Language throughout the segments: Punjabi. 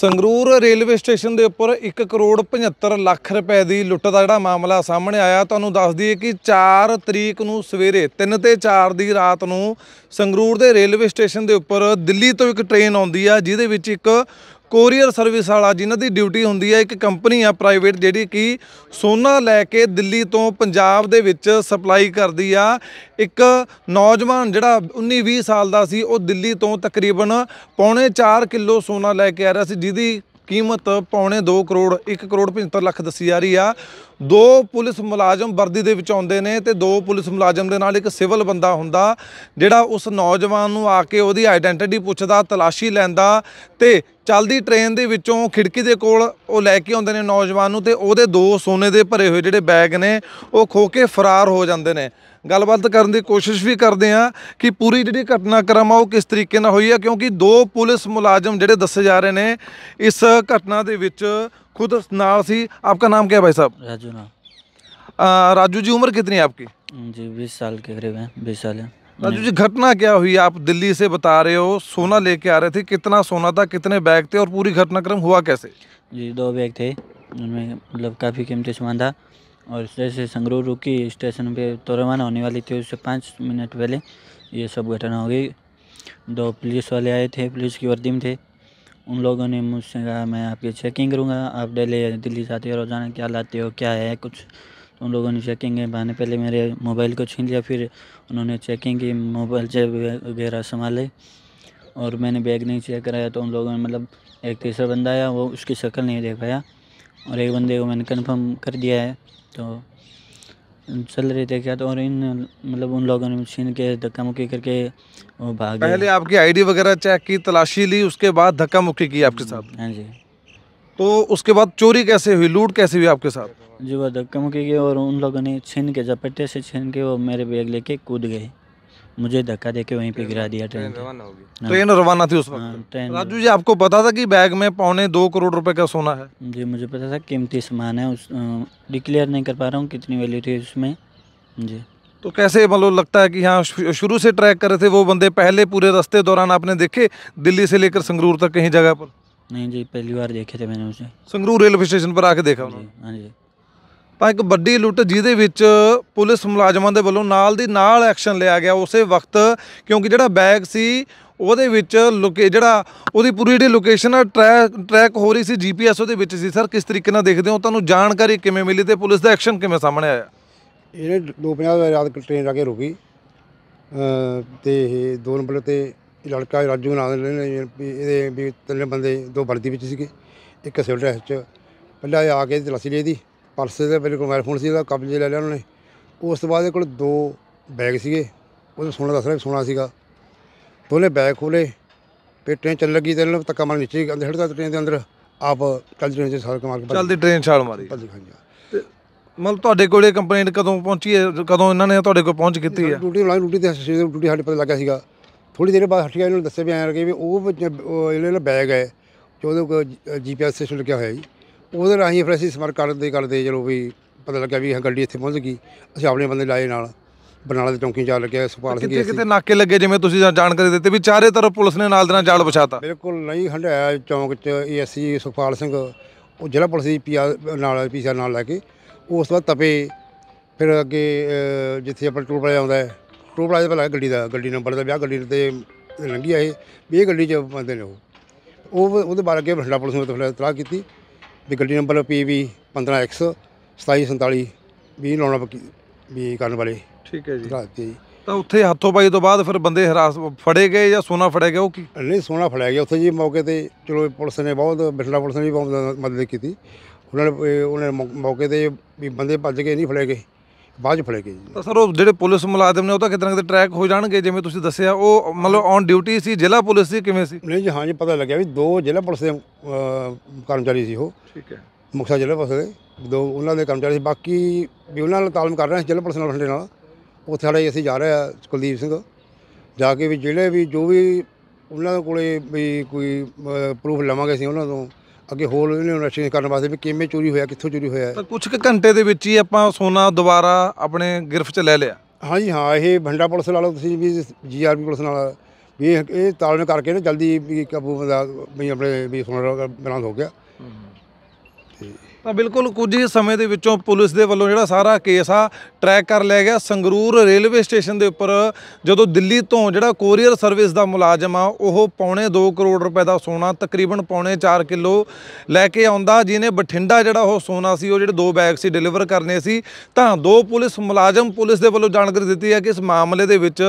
ਸੰਗਰੂਰ ਰੇਲਵੇ ਸਟੇਸ਼ਨ ਦੇ ਉੱਪਰ 1 ਕਰੋੜ 75 ਲੱਖ ਰੁਪਏ ਦੀ ਲੁੱਟ ਦਾ ਜਿਹੜਾ ਮਾਮਲਾ ਸਾਹਮਣੇ ਆਇਆ ਤੁਹਾਨੂੰ ਦੱਸ ਦਈਏ ਕਿ 4 ਤਰੀਕ ਨੂੰ ਸਵੇਰੇ 3 ਤੇ 4 ਦੀ ਰਾਤ ਨੂੰ ਸੰਗਰੂਰ ਦੇ ਰੇਲਵੇ ਸਟੇਸ਼ਨ ਦੇ ਉੱਪਰ ਦਿੱਲੀ ਤੋਂ ਇੱਕ ਟ੍ਰੇਨ ਆਉਂਦੀ ਆ ਜਿਹਦੇ ਵਿੱਚ ਇੱਕ ਕੋਰੀਅਰ ਸਰਵਿਸ ਵਾਲਾ ਜਿਨ੍ਹਾਂ ਦੀ ਡਿਊਟੀ ਹੁੰਦੀ ਹੈ ਇੱਕ ਕੰਪਨੀ ਆ ਪ੍ਰਾਈਵੇਟ ਜਿਹੜੀ ਕਿ ਸੋਨਾ ਲੈ ਕੇ ਦਿੱਲੀ ਤੋਂ ਪੰਜਾਬ ਦੇ ਵਿੱਚ ਸਪਲਾਈ ਕਰਦੀ ਆ ਇੱਕ ਨੌਜਵਾਨ ਜਿਹੜਾ 19-20 ਸਾਲ ਦਾ ਸੀ ਉਹ ਦਿੱਲੀ ਤੋਂ ਤਕਰੀਬਨ ਪੌਣੇ 4 ਕਿਲੋ ਸੋਨਾ ਲੈ ਕੇ ਆ ਰਿਹਾ ਸੀ ਜਿਹਦੀ ਕੀਮਤ ਪੌਣੇ 2 ਕਰੋੜ 1 ਕਰੋੜ 75 ਲੱਖ ਦੱਸੀ ਜਾ ਰਹੀ ਆ ਦੋ ਪੁਲਿਸ ਮੁਲਾਜ਼ਮ ਵਰਦੀ ਦੇ ਵਿੱਚ ਆਉਂਦੇ ਨੇ ਤੇ ਦੋ ਪੁਲਿਸ ਮੁਲਾਜ਼ਮ ਦੇ ਨਾਲ ਇੱਕ ਸਿਵਲ ਬੰਦਾ ਹੁੰਦਾ ਜਿਹੜਾ ਉਸ ਨੌਜਵਾਨ ਨੂੰ ਆ ਕੇ ਉਹਦੀ ਆਇਡੈਂਟੀਟੀ ਪੁੱਛਦਾ ਤਲਾਸ਼ੀ ਲੈਂਦਾ ਤੇ ਚੱਲਦੀ ਟ੍ਰੇਨ ਦੇ ਵਿੱਚੋਂ ਖਿੜਕੀ ਦੇ ਕੋਲ ਉਹ ਲੈ ਕੇ ਆਉਂਦੇ ਨੇ ਨੌਜਵਾਨ ਨੂੰ ਤੇ ਉਹਦੇ ਦੋ ਸੋਨੇ ਦੇ ਭਰੇ ਹੋਏ ਜਿਹੜੇ ਬੈਗ ਨੇ ਉਹ ਖੋ ਕੇ ਫਰਾਰ ਹੋ ਜਾਂਦੇ ਨੇ ਗੱਲਬਾਤ ਕਰਨ ਦੀ ਕੋਸ਼ਿਸ਼ ਵੀ ਕਰਦੇ ਆ ਕਿ ਪੂਰੀ ਜਿਹੜੀ ਘਟਨਾਕ੍ਰਮ ਆ ਉਹ ਕਿਸ ਤਰੀਕੇ ਨਾਲ ਹੋਈ ਆ ਕਿਉਂਕਿ ਦੋ ਪੁਲਿਸ ਮੁਲਾਜ਼ਮ ਜਿਹੜੇ ਦੱਸੇ ਜਾ ਰਹੇ ਨੇ ਇਸ ਘਟਨਾ ਦੇ ਵਿੱਚ खुद सी आपका नाम क्या है भाई साहब राजू नाम राजू जी उम्र कितनी है आपकी जी बीस साल के करीब है बीस साल है राजू जी घटना क्या हुई आप दिल्ली से बता रहे हो सोना लेके आ रहे थे कितना सोना था कितने बैग थे और पूरी घटनाक्रम हुआ कैसे जी दो बैग थे उनमें मतलब काफ़ी कीमती सामान था और जैसे संगरूर रुकी स्टेशन पे तो रवाना होने वाली थी उससे पाँच मिनट पहले ये सब घटना हो गई दो पुलिस वाले आए थे पुलिस की वर्दी में थे उन लोगों ने मुझसे कहा मैं आपकी चेकिंग करूँगा आप डेली दिल्ली जाते हो रोज़ाना क्या लाते हो क्या है कुछ तो उन लोगों ने चेकिंग की बहाने पहले मेरे मोबाइल को छीन लिया फिर उन्होंने चेकिंग की मोबाइल जेब वगैरह संभाले और मैंने बैग नहीं चेक कराया तो उन लोगों ने मतलब एक तीसरा बंदा आया वो उसकी शक्ल नहीं देख पाया और एक बंदे को मैंने कन्फर्म कर दिया है तो चल रहे थे क्या तो और इन मतलब उन लोगों ने मशीन के धक्का मुक्की करके वो भाग पहले आपकी आईडी वगैरह चेक की तलाशी ली उसके बाद धक्का मुक्की की आपके साथ हाँ जी तो उसके बाद चोरी कैसे हुई लूट कैसे हुई आपके साथ जी वो धक्का मुक्की की और उन लोगों ने छीन के झपट्टे से छीन के वो मेरे बैग लेके कूद गए मुझे धक्का देके वहीं पे गिरा दिया ट्रेन हाँ। ट्रेन रवाना थी उस वक्त हाँ, राजू जी आपको पता था कि बैग में पौने दो करोड़ रुपए का सोना है जी मुझे पता था कीमती सामान है उस डिक्लेयर नहीं कर पा रहा हूँ कितनी वैल्यू थी उसमें जी तो कैसे मतलब लगता है कि यहाँ शुरू से ट्रैक कर रहे थे वो बंदे पहले पूरे रास्ते दौरान आपने देखे दिल्ली से लेकर संगरूर तक कहीं जगह पर नहीं जी पहली बार देखे थे मैंने उसे संगरूर रेलवे स्टेशन पर आके देखा हाँ जी ਤਾਂ ਇੱਕ ਵੱਡੀ ਲੁੱਟ ਜਿਹਦੇ ਵਿੱਚ ਪੁਲਿਸ ਮੁਲਾਜ਼ਮਾਂ ਦੇ ਵੱਲੋਂ ਨਾਲ ਦੀ ਨਾਲ ਐਕਸ਼ਨ ਲਿਆ ਗਿਆ ਉਸੇ ਵਕਤ ਕਿਉਂਕਿ ਜਿਹੜਾ ਬੈਗ ਸੀ ਉਹਦੇ ਵਿੱਚ ਲੋਕੇ ਜਿਹੜਾ ਉਹਦੀ ਪੂਰੀ ਜਿਹੜੀ ਲੋਕੇਸ਼ਨ ਆ ਟਰੈਕ ਹੋ ਰਹੀ ਸੀ ਜੀਪੀਐਸ ਉਹਦੇ ਵਿੱਚ ਸੀ ਸਰ ਕਿਸ ਤਰੀਕੇ ਨਾਲ ਦੇਖਦੇ ਹੋ ਤੁਹਾਨੂੰ ਜਾਣਕਾਰੀ ਕਿਵੇਂ ਮਿਲੀ ਤੇ ਪੁਲਿਸ ਦਾ ਐਕਸ਼ਨ ਕਿਵੇਂ ਸਾਹਮਣੇ ਆਇਆ ਇਹਨੇ 250 ਰਾਤ ਟ੍ਰੇਨ ਜਾ ਕੇ ਰੁਕੀ ਤੇ ਇਹ ਦੋ ਨੰਬਰ ਤੇ ਲੜਕਾ ਰਾਜੂ ਨਾਮ ਨੇ ਇਹਦੇ ਵੀ ਤਿੰਨ ਬੰਦੇ ਦੋ ਵਰਦੀ ਵਿੱਚ ਸੀਗੇ ਇੱਕ ਸਿਵਲ ਡਰੈਸ ਚ ਪਹਿਲਾਂ ਆ ਕੇ ਤਲਾਸੀ ਲਈ ਦੀ ਪਰਸ ਦੇ ਮੇਰੇ ਕੋਲ ਮੋਬਾਈਲ ਫੋਨ ਸੀ ਉਹਦਾ ਕਬਜ਼ੇ ਲੈ ਲਿਆ ਉਹਨਾਂ ਨੇ ਉਸ ਤੋਂ ਬਾਅਦ ਇਹ ਕੋਲ ਦੋ ਬੈਗ ਸੀਗੇ ਉਹਨੂੰ ਸੋਨਾ ਦੱਸ ਰਿਹਾ ਸੋਨਾ ਸੀਗਾ ਦੋਨੇ ਬੈਗ ਖੋਲੇ ਪੇਟੇ ਚੱਲ ਲੱਗੀ ਤੇ ਇਹਨਾਂ ਨੂੰ ਤੱਕਾ ਮਾਰ ਨੀਚੇ ਅੰਦਰ ਹੜਦਾ ਟ੍ਰੇਨ ਦੇ ਅੰਦਰ ਆਪ ਚੱਲ ਟ੍ਰੇਨ 'ਚ ਸਾਲ ਚੱਲਦੀ ਟ੍ਰੇਨ ਛਾਲ ਮਾਰੀ ਮਤਲਬ ਤੁਹਾਡੇ ਕੋਲੇ ਕੰਪਲੇਂਟ ਕਦੋਂ ਪਹੁੰਚੀ ਹੈ ਕਦੋਂ ਇਹਨਾਂ ਨੇ ਤੁਹਾਡੇ ਕੋਲ ਪਹੁੰਚ ਕੀਤੀ ਹੈ ਡਿਊਟੀ ਲਾਈਨ ਡਿਊਟੀ ਦੇ ਸਿਸਟਮ ਡਿਊਟੀ ਸਾਡੇ ਪਤਾ ਲੱਗਾ ਸੀਗਾ ਥੋੜੀ ਦੇਰ ਬਾਅਦ ਹਟਿਆ ਇਹਨਾਂ ਨੂੰ ਦੱਸਿਆ ਵੀ ਆਇਆ ਕਿ ਉਹ ਉਹ ਜਿਹੜੇ ਬੈਗ ਹੈ ਜੋ ਉਹਦੇ ਕੋਲ ਜੀਪੀਐਸ ਸਿਸਟਮ ਲੱਗਿਆ ਹੋਇਆ ਜੀ ਉਹਦੇ ਰਾਹੀਂ ਫਿਰ ਅਸੀਂ ਸਮਰ ਕਰਦੇ ਕਰਦੇ ਚਲੋ ਵੀ ਪਤਾ ਲੱਗਿਆ ਵੀ ਇਹ ਗੱਡੀ ਇੱਥੇ ਪਹੁੰਚ ਗਈ ਅਸੀਂ ਆਪਣੇ ਬੰਦੇ ਲਾਏ ਨਾਲ ਬਰਨਾਲਾ ਦੇ ਚੌਂਕੀ ਚਾਲ ਲੱਗਿਆ ਸੁਪਾਲ ਸਿੰਘ ਕਿਤੇ ਕਿਤੇ ਨਾਕੇ ਲੱਗੇ ਜਿਵੇਂ ਤੁਸੀਂ ਜਾਣਕਾਰੀ ਦਿੱਤੀ ਵੀ ਚਾਰੇ ਤਰਫ ਪੁਲਿਸ ਨੇ ਨਾਲ ਦੇ ਨਾਲ ਜਾਲ ਵਿਛਾਤਾ ਬਿਲਕੁਲ ਨਹੀਂ ਹੰਡਾਇਆ ਚੌਂਕ 'ਚ ਏਐਸਸੀ ਸੁਖਪਾਲ ਸਿੰਘ ਉਹ ਜ਼ਿਲ੍ਹਾ ਪੁਲਿਸ ਦੀ ਪੀਆ ਨਾਲ ਪੀਸਾ ਨਾਲ ਲੈ ਕੇ ਉਸ ਤੋਂ ਬਾਅਦ ਤਪੇ ਫਿਰ ਅੱਗੇ ਜਿੱਥੇ ਆਪਣਾ ਟੂਲ ਪਲਾਜ਼ਾ ਆਉਂਦਾ ਹੈ ਟੂਲ ਦੇ ਪਹਿਲਾਂ ਗੱਡੀ ਦਾ ਗੱਡੀ ਨੰਬਰ ਦਾ ਵਿਆਹ ਗੱਡੀ ਤੇ ਲੰਘੀ ਆਏ ਵੀ ਇਹ ਗੱਡੀ 'ਚ ਬੰਦੇ ਨੇ ਉਹ ਉਹਦੇ ਬਾਰੇ ਅੱਗੇ ਬਠਿੰਡਾ ਪੁਲਿਸ ਨੇ ਤਫਲਾ ਤਲਾਹ ਕੀਤੀ ਵੀ ਗੱਡੀ ਨੰਬਰ ਪੀਵੀ 15X 2747 ਵੀ ਲਾਉਣਾ ਪੱਕੀ ਵੀ ਕਰਨ ਵਾਲੇ ਠੀਕ ਹੈ ਜੀ ਰਾਤ ਜੀ ਤਾਂ ਉੱਥੇ ਹੱਥੋਂ ਪਾਈ ਤੋਂ ਬਾਅਦ ਫਿਰ ਬੰਦੇ ਹਰਾਸ ਫੜੇ ਗਏ ਜਾਂ ਸੋਨਾ ਫੜਿਆ ਗਿਆ ਉਹ ਕੀ ਨਹੀਂ ਸੋਨਾ ਫੜਿਆ ਗਿਆ ਉੱਥੇ ਜੀ ਮੌਕੇ ਤੇ ਚਲੋ ਪੁਲਿਸ ਨੇ ਬਹੁਤ ਬਿਠਲਾ ਪੁਲਿਸ ਨੇ ਵੀ ਬਹੁਤ ਮਦਦ ਕੀਤੀ ਉਹਨਾਂ ਨੇ ਉਹਨਾਂ ਨੇ ਮੌਕੇ ਤੇ ਵੀ ਬੰਦੇ ਭੱਜ ਕੇ ਨਹੀਂ ਫੜੇ ਗਏ ਬਾਅਦ ਚ ਫੜੇ ਗਏ ਜੀ ਤਾਂ ਸਰ ਉਹ ਜਿਹੜੇ ਪੁਲਿਸ ਮੁਲਾਜ਼ਮ ਨੇ ਉਹ ਤਾਂ ਕਿਦਾਂ ਨਾ ਕਿਤੇ ਟਰੈਕ ਹੋ ਜਾਣਗੇ ਜਿਵੇਂ ਤੁਸੀਂ ਦੱਸਿਆ ਉਹ ਮਤਲਬ ਔਨ ਡਿਊਟੀ ਸੀ ਜ਼ਿਲ੍ਹਾ ਪੁਲਿਸ ਸੀ ਕਿਵੇਂ ਸੀ ਨਹੀਂ ਜੀ ਹਾਂ ਜੀ ਪਤਾ ਲੱਗਿਆ ਵੀ ਦੋ ਜ਼ਿਲ੍ਹਾ ਪੁਲਿਸ ਦੇ ਕਰਮਚਾਰੀ ਸੀ ਉਹ ਠੀਕ ਹੈ ਮੁਖਸਾ ਜ਼ਿਲ੍ਹਾ ਪੁਲਿਸ ਦੇ ਦੋ ਉਹਨਾਂ ਦੇ ਕਰਮਚਾਰੀ ਸੀ ਬਾਕੀ ਵੀ ਉਹਨਾਂ ਨਾਲ ਤਾਲਮ ਕਰ ਰਹੇ ਸੀ ਜ਼ਿਲ੍ਹਾ ਪੁਲਿਸ ਨਾਲ ਨਾਲ ਉੱਥੇ ਸਾਡੇ ਅਸੀਂ ਜਾ ਰਹੇ ਆ ਕੁਲਦੀਪ ਸਿੰਘ ਜਾ ਕੇ ਵੀ ਜਿਹੜੇ ਵੀ ਜੋ ਵੀ ਉਹਨਾਂ ਦੇ ਕੋਲੇ ਵੀ ਕੋਈ ਪ੍ਰੂਫ ਲਵਾਂਗੇ ਅਸੀਂ ਉਹਨਾਂ ਤੋਂ ਅੱਗੇ ਹੋਰ ਇਨਵੈਸਟੀਗੇਸ਼ਨ ਕਰਨ ਵਾਸਤੇ ਵੀ ਕਿਵੇਂ ਚੋਰੀ ਹੋਇਆ ਕਿੱਥੋਂ ਚੋਰੀ ਹੋਇਆ ਤਾਂ ਕੁਝ ਕੁ ਘੰਟੇ ਦੇ ਵਿੱਚ ਹੀ ਆਪਾਂ ਸੋਨਾ ਦੁਬਾਰਾ ਆਪਣੇ ਗ੍ਰਿਫਤ 'ਚ ਲੈ ਲਿਆ ਹਾਂਜੀ ਹਾਂ ਇਹ ਭੰਡਾ ਪੁਲਿਸ ਨਾਲ ਤੁਸੀਂ ਵੀ ਜੀਆਰਪੀ ਪੁਲਿਸ ਨਾਲ ਵੀ ਇਹ- ਇਹ ਤਾਲਮੇਲ ਕਰਕੇ ਨਾ ਜਲਦੀ ਵੀ ਕਾਬੂ ਬੰਦਾ ਵੀ ਆਪਣੇ ਵੀ ਸੋਨਾ ਬਰਾਮਦ ਹੋ ਗਿਆ ਤੇ ਤਾਂ ਬਿਲਕੁਲ ਕੁਝ ਹੀ ਸਮੇਂ ਦੇ ਵਿੱਚੋਂ ਪੁਲਿਸ ਦੇ ਵੱਲੋਂ ਜਿਹੜਾ ਸਾਰਾ ਕੇਸ ਆ ਟਰੈਕ ਕਰ ਲਿਆ ਗਿਆ ਸੰਗਰੂਰ ਰੇਲਵੇ ਸਟੇਸ਼ਨ ਦੇ ਉੱਪਰ ਜਦੋਂ ਦਿੱਲੀ ਤੋਂ ਜਿਹੜਾ ਕੋਰੀਅਰ ਸਰਵਿਸ ਦਾ ਮੁਲਾਜ਼ਮ ਆ ਉਹ ਪੌਣੇ 2 ਕਰੋੜ ਰੁਪਏ ਦਾ ਸੋਨਾ ਤਕਰੀਬਨ ਪੌਣੇ 4 ਕਿਲੋ ਲੈ ਕੇ ਆਉਂਦਾ ਜਿਹਨੇ ਬਠਿੰਡਾ ਜਿਹੜਾ ਉਹ ਸੋਨਾ ਸੀ ਉਹ ਜਿਹੜੇ ਦੋ ਬੈਗ ਸੀ ਡਿਲੀਵਰ ਕਰਨੇ ਸੀ ਤਾਂ ਦੋ ਪੁਲਿਸ ਮੁਲਾਜ਼ਮ ਪੁਲਿਸ ਦੇ ਵੱਲੋਂ ਜਾਣਕਾਰੀ ਦਿੱਤੀ ਹੈ ਕਿ ਇਸ ਮਾਮਲੇ ਦੇ ਵਿੱਚ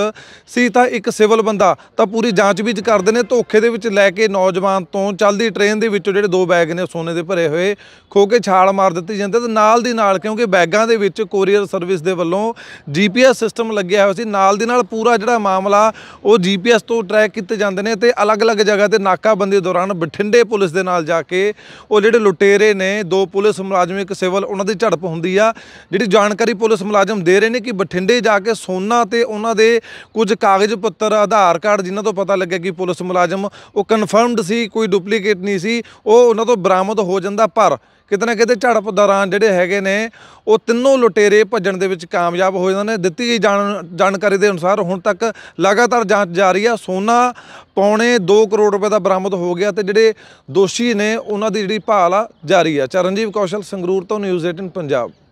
ਸੀ ਤਾਂ ਇੱਕ ਸਿਵਲ ਬੰਦਾ ਤਾਂ ਪੂਰੀ ਜਾਂਚ ਵੀ ਕਰਦੇ ਨੇ ਧੋਖੇ ਦੇ ਵਿੱਚ ਲੈ ਕੇ ਨੌਜਵਾਨ ਤੋਂ ਚੱਲਦੀ ਟ੍ਰੇਨ ਦੇ ਵਿੱਚੋਂ ਜਿਹੜੇ ਦੋ ਬੈਗ ਨੇ ਸੋਨੇ ਦੇ ਭਰੇ ਹੋਏ ਖੋ ਕੇ ਛਾਲ ਮਾਰ ਦਿੱਤੀ ਜਾਂਦੀ ਤੇ ਨਾਲ ਦੀ ਨਾਲ ਕਿਉਂਕਿ ਬੈਗਾਂ ਦੇ ਵਿੱਚ ਕੋਰੀਅਰ ਸਰਵਿਸ ਦੇ ਵੱਲੋਂ ਜੀਪੀਐਸ ਸਿਸਟਮ ਲੱਗਿਆ ਹੋਇਆ ਸੀ ਨਾਲ ਦੀ ਨਾਲ ਪੂਰਾ ਜਿਹੜਾ ਮਾਮਲਾ ਉਹ ਜੀਪੀਐਸ ਤੋਂ ਟਰੈਕ ਕੀਤੇ ਜਾਂਦੇ ਨੇ ਤੇ ਅਲੱਗ-ਅਲੱਗ ਜਗ੍ਹਾ ਤੇ ਨਾਕਾਬੰਦੀ ਦੌਰਾਨ ਬਠਿੰਡੇ ਪੁਲਿਸ ਦੇ ਨਾਲ ਜਾ ਕੇ ਉਹ ਜਿਹੜੇ ਲੁਟੇਰੇ ਨੇ ਦੋ ਪੁਲਿਸ ਮੁਲਾਜ਼ਮ ਇੱਕ ਸਿਵਲ ਉਹਨਾਂ ਦੀ ਝੜਪ ਹੁੰਦੀ ਆ ਜਿਹੜੀ ਜਾਣਕਾਰੀ ਪੁਲਿਸ ਮੁਲਾਜ਼ਮ ਦੇ ਰਹੇ ਨੇ ਕਿ ਬਠਿੰਡੇ ਜਾ ਕੇ ਸੋਨਾ ਤੇ ਉਹਨਾਂ ਦੇ ਕੁਝ ਕਾਗਜ਼ ਪੱਤਰ ਆਧਾਰ ਕਾਰਡ ਜਿਨ੍ਹਾਂ ਤੋਂ ਪਤਾ ਲੱਗਿਆ ਕਿ ਪੁਲਿਸ ਮੁਲਾਜ਼ਮ ਉਹ ਕਨਫਰਮਡ ਸੀ ਕੋਈ ਡੁਪਲੀਕੇਟ ਨਹੀਂ ਸੀ ਉਹ ਉਹਨਾਂ ਤੋਂ ਬਰਾਮਦ ਹੋ ਜਾਂਦਾ ਪਰ ਕਿਤੇ ਨਾ ਕਿਤੇ ਝੜਪ ਦੌਰਾਨ ਜਿਹੜੇ ਹੈਗੇ ਨੇ ਉਹ ਤਿੰਨੋਂ ਲੁਟੇਰੇ ਭੱਜਣ ਦੇ ਵਿੱਚ ਕਾਮਯਾਬ ਹੋਏ ਉਹਨਾਂ ਨੇ ਦਿੱਤੀ ਗਈ ਜਾਣਕਾਰੀ ਦੇ ਅਨੁਸਾਰ ਹੁਣ ਤੱਕ ਲਗਾਤਾਰ ਜਾਂਚ ਜਾਰੀ ਆ ਸੋਨਾ ਪੌਣੇ 2 ਕਰੋੜ ਰੁਪਏ ਦਾ ਬਰਾਮਦ ਹੋ ਗਿਆ ਤੇ ਜਿਹੜੇ ਦੋਸ਼ੀ ਨੇ ਉਹਨਾਂ ਦੀ ਜਿਹੜੀ ਭਾਲ ਆ ਜਾਰੀ ਆ ਚਰਨਜੀਤ ਕੌਸ਼ਲ ਸੰਗਰੂਰ ਤੋਂ ਨਿਊਜ਼ 18 ਪੰਜਾਬ